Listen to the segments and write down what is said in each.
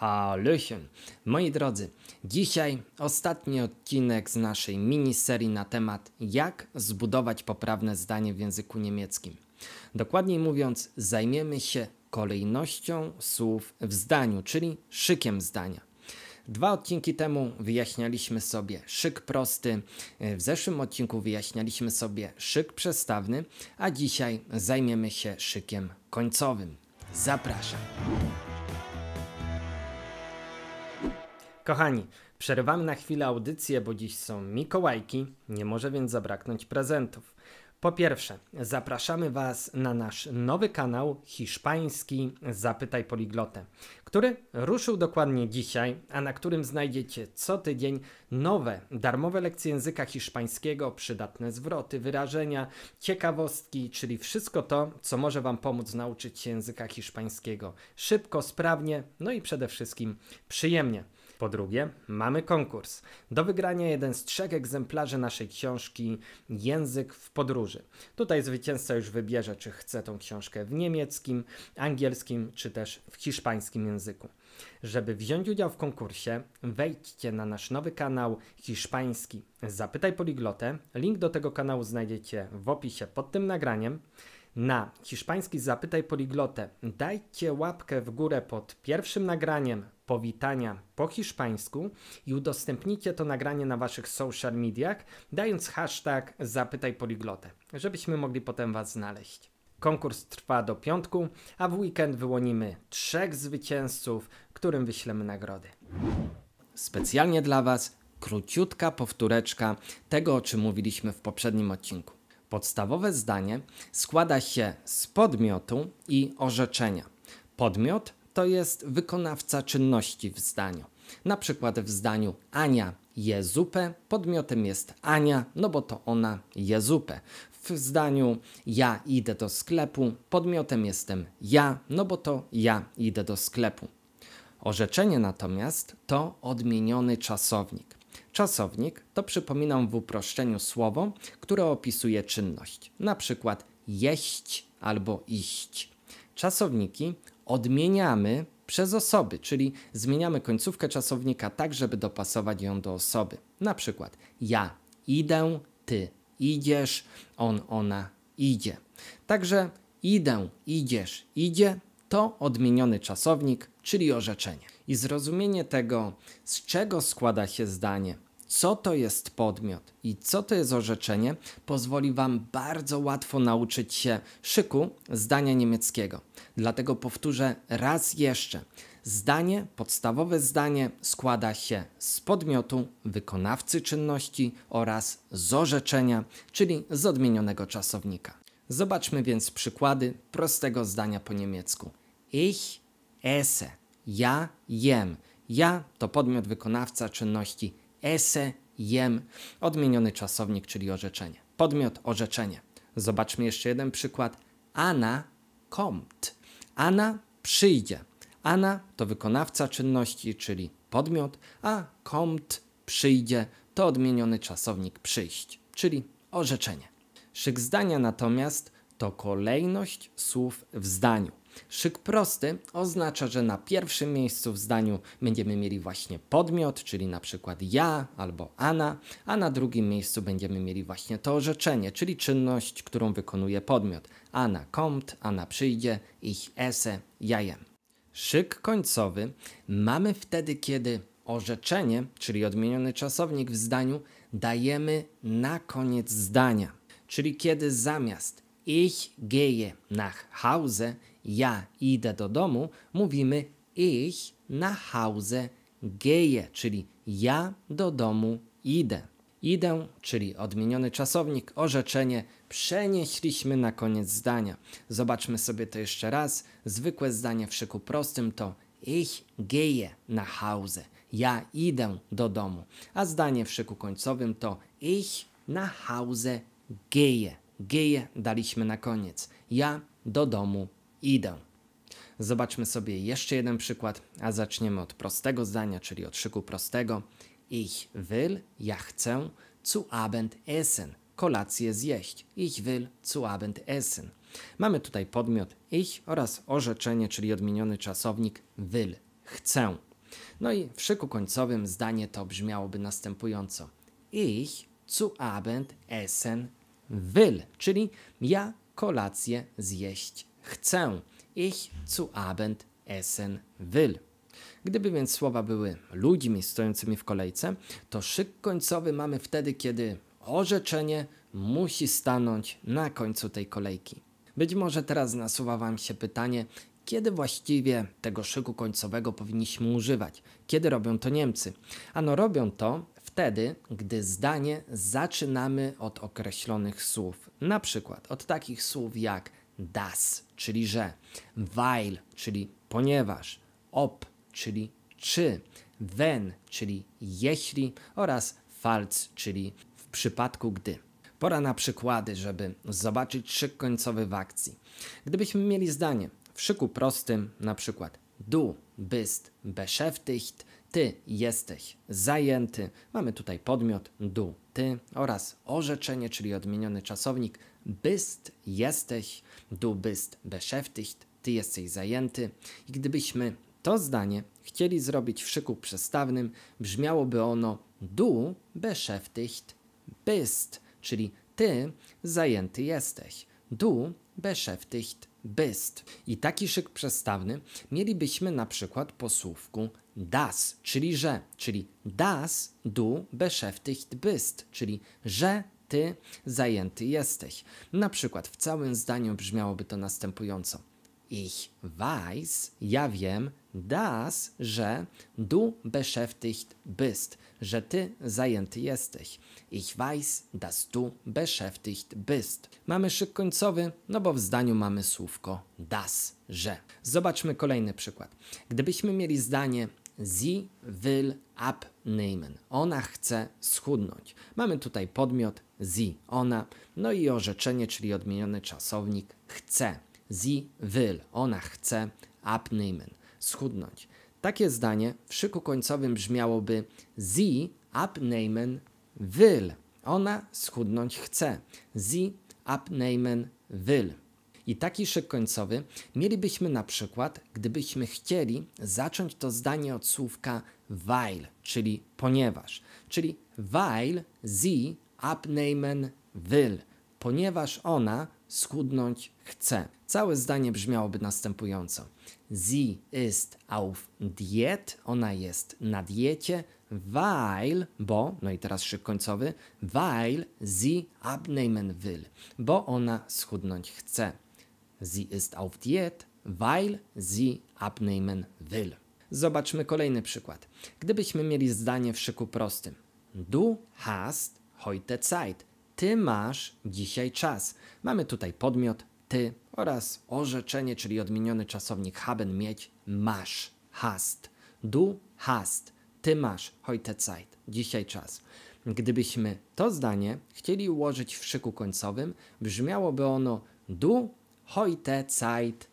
Hallöchen. Moi drodzy, dzisiaj ostatni odcinek z naszej miniserii na temat jak zbudować poprawne zdanie w języku niemieckim. Dokładniej mówiąc, zajmiemy się kolejnością słów w zdaniu, czyli szykiem zdania. Dwa odcinki temu wyjaśnialiśmy sobie szyk prosty, e, w zeszłym odcinku wyjaśnialiśmy sobie szyk przestawny, a dzisiaj zajmiemy się szykiem końcowym. Zapraszam! Kochani, przerywamy na chwilę audycję, bo dziś są Mikołajki, nie może więc zabraknąć prezentów. Po pierwsze, zapraszamy Was na nasz nowy kanał hiszpański Zapytaj Poliglotę, który ruszył dokładnie dzisiaj, a na którym znajdziecie co tydzień nowe, darmowe lekcje języka hiszpańskiego, przydatne zwroty, wyrażenia, ciekawostki, czyli wszystko to, co może Wam pomóc nauczyć się języka hiszpańskiego szybko, sprawnie, no i przede wszystkim przyjemnie. Po drugie, mamy konkurs. Do wygrania jeden z trzech egzemplarzy naszej książki Język w podróży. Tutaj zwycięzca już wybierze, czy chce tą książkę w niemieckim, angielskim, czy też w hiszpańskim języku. Żeby wziąć udział w konkursie, wejdźcie na nasz nowy kanał hiszpański Zapytaj Poliglotę. Link do tego kanału znajdziecie w opisie pod tym nagraniem. Na hiszpański Zapytaj Poliglotę dajcie łapkę w górę pod pierwszym nagraniem, powitania po hiszpańsku i udostępnijcie to nagranie na waszych social mediach, dając hashtag zapytaj poliglotę, żebyśmy mogli potem was znaleźć. Konkurs trwa do piątku, a w weekend wyłonimy trzech zwycięzców, którym wyślemy nagrody. Specjalnie dla was króciutka powtóreczka tego, o czym mówiliśmy w poprzednim odcinku. Podstawowe zdanie składa się z podmiotu i orzeczenia. Podmiot to jest wykonawca czynności w zdaniu. Na przykład w zdaniu Ania je zupę, podmiotem jest Ania, no bo to ona je zupę. W zdaniu ja idę do sklepu, podmiotem jestem ja, no bo to ja idę do sklepu. Orzeczenie natomiast to odmieniony czasownik. Czasownik to przypominam w uproszczeniu słowo, które opisuje czynność, na przykład jeść albo iść. Czasowniki odmieniamy przez osoby, czyli zmieniamy końcówkę czasownika tak, żeby dopasować ją do osoby. Na przykład ja idę, ty idziesz, on, ona idzie. Także idę, idziesz, idzie to odmieniony czasownik, czyli orzeczenie. I zrozumienie tego, z czego składa się zdanie, co to jest podmiot i co to jest orzeczenie, pozwoli Wam bardzo łatwo nauczyć się szyku zdania niemieckiego. Dlatego powtórzę raz jeszcze. Zdanie, podstawowe zdanie składa się z podmiotu, wykonawcy czynności oraz z orzeczenia, czyli z odmienionego czasownika. Zobaczmy więc przykłady prostego zdania po niemiecku. Ich esse. Ja jem. Ja to podmiot wykonawca czynności esse jem, odmieniony czasownik, czyli orzeczenie. Podmiot, orzeczenie. Zobaczmy jeszcze jeden przykład. Anna kommt. Anna przyjdzie. Anna to wykonawca czynności, czyli podmiot, a kommt przyjdzie to odmieniony czasownik przyjść, czyli orzeczenie. Szyk zdania natomiast to kolejność słów w zdaniu. Szyk prosty oznacza, że na pierwszym miejscu w zdaniu będziemy mieli właśnie podmiot, czyli na przykład ja albo Ana, a na drugim miejscu będziemy mieli właśnie to orzeczenie, czyli czynność, którą wykonuje podmiot. Anna kommt, Ana przyjdzie, ich esse, jem. Szyk końcowy mamy wtedy, kiedy orzeczenie, czyli odmieniony czasownik w zdaniu, dajemy na koniec zdania. Czyli kiedy zamiast ich gehe nach Hause, ja idę do domu, mówimy ich na hause geje, czyli ja do domu idę. Idę, czyli odmieniony czasownik, orzeczenie przenieśliśmy na koniec zdania. Zobaczmy sobie to jeszcze raz. Zwykłe zdanie w szyku prostym to ich gehe na Hause. Ja idę do domu. A zdanie w szyku końcowym to ich na Hause gehe. Gehe daliśmy na koniec. Ja do domu idę. Zobaczmy sobie jeszcze jeden przykład, a zaczniemy od prostego zdania, czyli od szyku prostego. Ich will, ja chcę, zu Abend essen, kolację zjeść. Ich will zu Abend essen. Mamy tutaj podmiot ich oraz orzeczenie, czyli odmieniony czasownik will, chcę. No i w szyku końcowym zdanie to brzmiałoby następująco. Ich zu Abend essen will, czyli ja kolację zjeść chcę, ich zu Abend essen will. Gdyby więc słowa były ludźmi stojącymi w kolejce, to szyk końcowy mamy wtedy, kiedy orzeczenie musi stanąć na końcu tej kolejki. Być może teraz nasuwa Wam się pytanie, kiedy właściwie tego szyku końcowego powinniśmy używać? Kiedy robią to Niemcy? Ano robią to wtedy, gdy zdanie zaczynamy od określonych słów, na przykład od takich słów jak das czyli że, weil, czyli ponieważ, ob, czyli czy, wenn, czyli jeśli oraz false, czyli w przypadku gdy. Pora na przykłady, żeby zobaczyć szyk końcowy w akcji. Gdybyśmy mieli zdanie w szyku prostym, na przykład du bist beschäftigt, ty jesteś zajęty. Mamy tutaj podmiot du, ty oraz orzeczenie, czyli odmieniony czasownik bist, jesteś, du bist beschäftigt, ty jesteś zajęty. I gdybyśmy to zdanie chcieli zrobić w szyku przestawnym, brzmiałoby ono du beschäftigt bist, czyli ty zajęty jesteś. Du beschäftigt bist. I taki szyk przestawny mielibyśmy na przykład po słówku das, czyli że, czyli das du beschäftigt bist, czyli że ty zajęty jesteś. Na przykład w całym zdaniu brzmiałoby to następująco. Ich weiß, ja wiem, das, że du beschäftigt bist, że ty zajęty jesteś. Ich weiß, dass du beschäftigt bist. Mamy szyk końcowy, no bo w zdaniu mamy słówko das, że. Zobaczmy kolejny przykład. Gdybyśmy mieli zdanie Sie will abnehmen. Ona chce schudnąć. Mamy tutaj podmiot sie, ona, no i orzeczenie, czyli odmieniony czasownik chce. Sie will. Ona chce abnehmen. Schudnąć. Takie zdanie w szyku końcowym brzmiałoby Sie abnehmen will. Ona schudnąć chce. Sie abnehmen will. I taki szyk końcowy mielibyśmy na przykład, gdybyśmy chcieli zacząć to zdanie od słówka weil, czyli ponieważ. Czyli weil sie abnehmen will, ponieważ ona schudnąć chce. Całe zdanie brzmiałoby następująco. Sie ist auf Diet, ona jest na diecie, weil, bo, no i teraz szyk końcowy, weil sie abnehmen will, bo ona schudnąć chce. Sie ist auf Diät, weil sie abnehmen will. Zobaczmy kolejny przykład. Gdybyśmy mieli zdanie w szyku prostym. Du hast heute Zeit. Ty masz dzisiaj czas. Mamy tutaj podmiot ty oraz orzeczenie, czyli odmieniony czasownik haben mieć masz, hast. Du hast. Ty masz heute Zeit. Dzisiaj czas. Gdybyśmy to zdanie chcieli ułożyć w szyku końcowym, brzmiałoby ono Du heute Zeit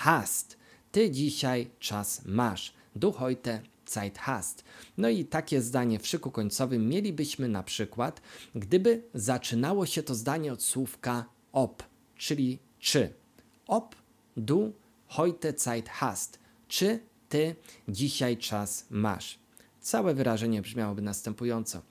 hast. Ty dzisiaj czas masz. Du heute Zeit hast. No i takie zdanie w szyku końcowym mielibyśmy na przykład, gdyby zaczynało się to zdanie od słówka ob, czyli czy. Ob du heute Zeit hast. Czy ty dzisiaj czas masz? Całe wyrażenie brzmiałoby następująco.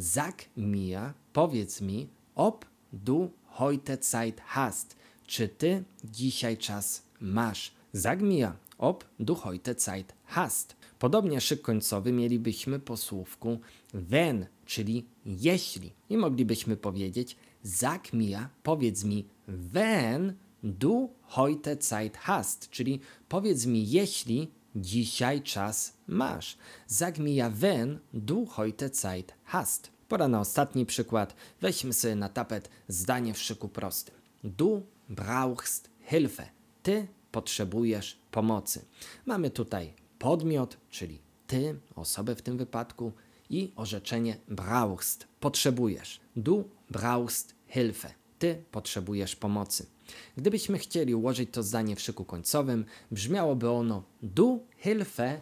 Sag mir, powiedz mi, ob du heute Zeit hast. Czy ty dzisiaj czas masz? Zagmija ob du heute Zeit hast. Podobnie szyk końcowy mielibyśmy po słówku wenn, czyli jeśli. I moglibyśmy powiedzieć Sag mir, powiedz mi, wenn du heute Zeit hast, czyli powiedz mi, jeśli dzisiaj czas masz. Sag mir, wenn du heute Zeit hast. Pora na ostatni przykład. Weźmy sobie na tapet zdanie w szyku prostym. Du brauchst Hilfe. Ty potrzebujesz pomocy. Mamy tutaj podmiot, czyli ty, osobę w tym wypadku, i orzeczenie brauchst, potrzebujesz. Du brauchst Hilfe. Ty potrzebujesz pomocy. Gdybyśmy chcieli ułożyć to zdanie w szyku końcowym, brzmiałoby ono Du Hilfe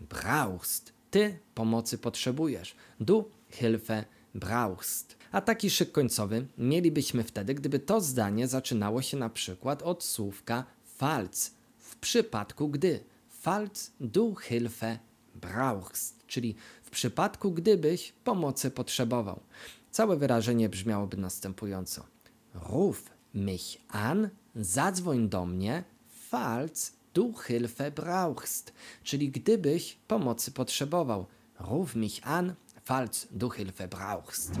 brauchst. Ty pomocy potrzebujesz. Du Hilfe brauchst. A taki szyk końcowy mielibyśmy wtedy, gdyby to zdanie zaczynało się na przykład od słówka falc, w przypadku gdy. Falls du Hilfe brauchst, czyli w przypadku gdybyś pomocy potrzebował. Całe wyrażenie brzmiałoby następująco. Ruf mich an, zadzwoń do mnie, falls du Hilfe brauchst, czyli gdybyś pomocy potrzebował. Ruf mich an, falls du Hilfe brauchst.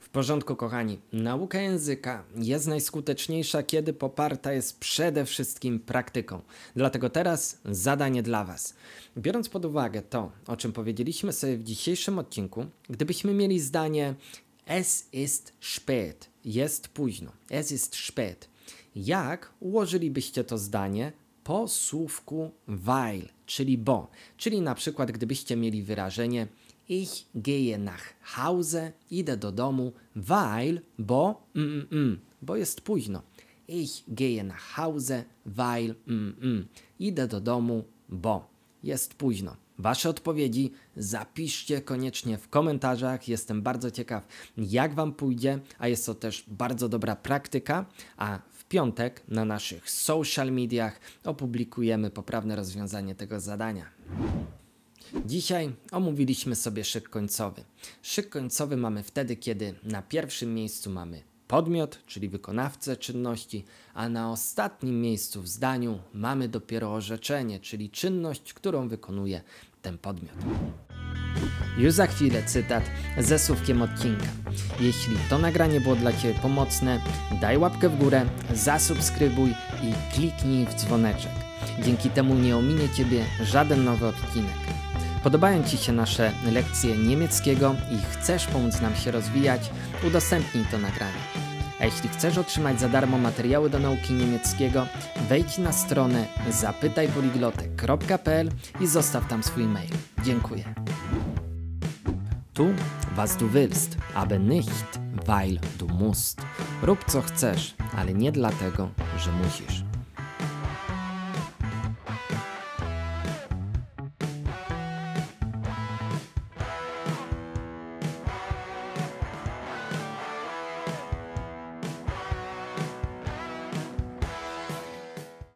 W porządku, kochani. Nauka języka jest najskuteczniejsza, kiedy poparta jest przede wszystkim praktyką. Dlatego teraz zadanie dla Was. Biorąc pod uwagę to, o czym powiedzieliśmy sobie w dzisiejszym odcinku, gdybyśmy mieli zdanie Es ist spät, jest późno, es ist spät, jak ułożylibyście to zdanie po słówku weil, czyli bo. Czyli na przykład gdybyście mieli wyrażenie ich gehe nach Hause, idę do domu, weil, bo, mm, mm, mm, bo jest późno. Ich gehe nach Hause, weil, mm, mm. idę do domu, bo jest późno. Wasze odpowiedzi zapiszcie koniecznie w komentarzach. Jestem bardzo ciekaw, jak Wam pójdzie, a jest to też bardzo dobra praktyka. A w piątek na naszych social mediach opublikujemy poprawne rozwiązanie tego zadania. Dzisiaj omówiliśmy sobie szyk końcowy. Szyk końcowy mamy wtedy, kiedy na pierwszym miejscu mamy podmiot, czyli wykonawcę czynności, a na ostatnim miejscu w zdaniu mamy dopiero orzeczenie, czyli czynność, którą wykonuje ten podmiot. Już za chwilę cytat ze słówkiem odcinka. Jeśli to nagranie było dla Ciebie pomocne, daj łapkę w górę, zasubskrybuj i kliknij w dzwoneczek. Dzięki temu nie ominie Ciebie żaden nowy odcinek. Podobają Ci się nasze lekcje niemieckiego i chcesz pomóc nam się rozwijać, udostępnij to nagranie. A jeśli chcesz otrzymać za darmo materiały do nauki niemieckiego, wejdź na stronę zapytajpoliglotek.pl i zostaw tam swój mail. Dziękuję. Tu, was du willst, aber nicht, weil du musst. Rób co chcesz, ale nie dlatego, że musisz.